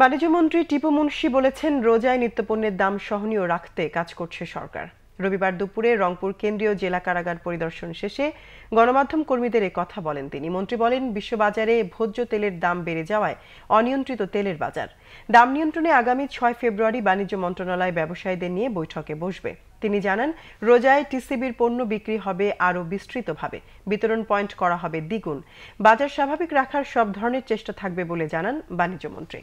বাণিজ্যমন্ত্রী টিপু মুন্সি বলেছেন রোজায় নিত্যপণ্যের দাম সহনীয় রাখতে কাজ করছে সরকার রবিবার দুপুরে রংপুর কেন্দ্রীয় জেলা কারাগার পরিদর্শন শেষে গণমাধ্যম কর্মীদের কথা বলেন তিনি মন্ত্রী বলেন বিশ্ববাজারে ভোজ্য তেলের দাম বেড়ে যাওয়ায় অনিয়ন্ত্রিত তেলের বাজার দাম নিয়ন্ত্রণে আগামী ছয় ফেব্রুয়ারি বাণিজ্য মন্ত্রণালয় ব্যবসায়ীদের নিয়ে বৈঠকে বসবে তিনি জানান রোজায় টিসিবির পণ্য বিক্রি হবে আরও বিস্তৃতভাবে বিতরণ পয়েন্ট করা হবে দ্বিগুণ বাজার স্বাভাবিক রাখার সব ধরনের চেষ্টা থাকবে বলে জানান বাণিজ্যমন্ত্রী